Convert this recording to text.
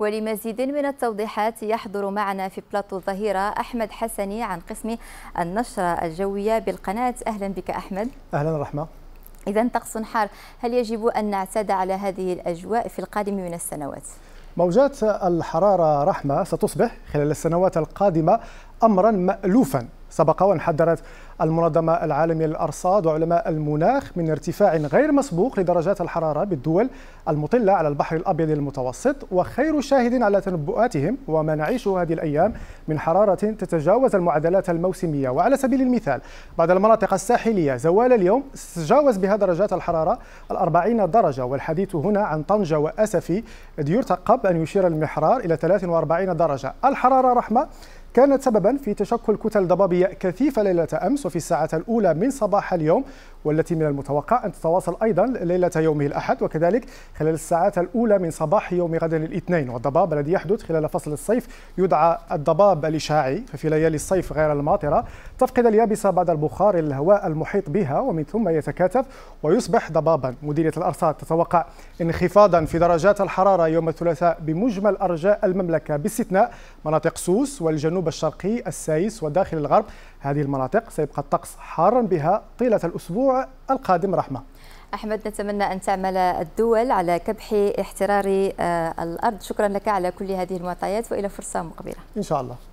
ولمزيد من التوضيحات يحضر معنا في بلاطو الظهيرة أحمد حسني عن قسم النشرة الجوية بالقناة أهلا بك أحمد أهلا رحمة إذا طقس حار هل يجب أن نعتاد على هذه الأجواء في القادم من السنوات؟ موجات الحرارة رحمة ستصبح خلال السنوات القادمة أمرا مألوفا سبق وأن حذرت المنظمة العالمية للأرصاد وعلماء المناخ من ارتفاع غير مسبوق لدرجات الحرارة بالدول المطلة على البحر الأبيض المتوسط وخير شاهد على تنبؤاتهم وما نعيشه هذه الأيام من حرارة تتجاوز المعدلات الموسمية وعلى سبيل المثال بعد المناطق الساحلية زوال اليوم تجاوز بها درجات الحرارة الأربعين درجة والحديث هنا عن طنجة وأسفي إذ يرتقب أن يشير المحرار إلى 43 درجة الحرارة رحمة كانت سببا في تشكل كتل ضبابية كثيفة ليلة أمس وفي الساعة الأولى من صباح اليوم والتي من المتوقع أن تتواصل أيضا ليلة يوم الأحد وكذلك خلال الساعات الأولى من صباح يوم غد الاثنين والضباب الذي يحدث خلال فصل الصيف يدعى الضباب الإشعاعي ففي ليالي الصيف غير الماطرة تفقد اليابسة بعد البخار الهواء المحيط بها ومن ثم يتكاتف ويصبح ضبابا مديرية الأرصاد تتوقع انخفاضا في درجات الحرارة يوم الثلاثاء بمجمل أرجاء المملكة باستثناء مناطق سوس والجنوب الجنوب الشرقي السايس وداخل الغرب هذه المناطق سيبقى الطقس حارا بها طيلة الأسبوع القادم رحمة أحمد نتمنى أن تعمل الدول على كبح احترار آه، الأرض شكرا لك على كل هذه المعطيات وإلى فرصة مقبلة إن شاء الله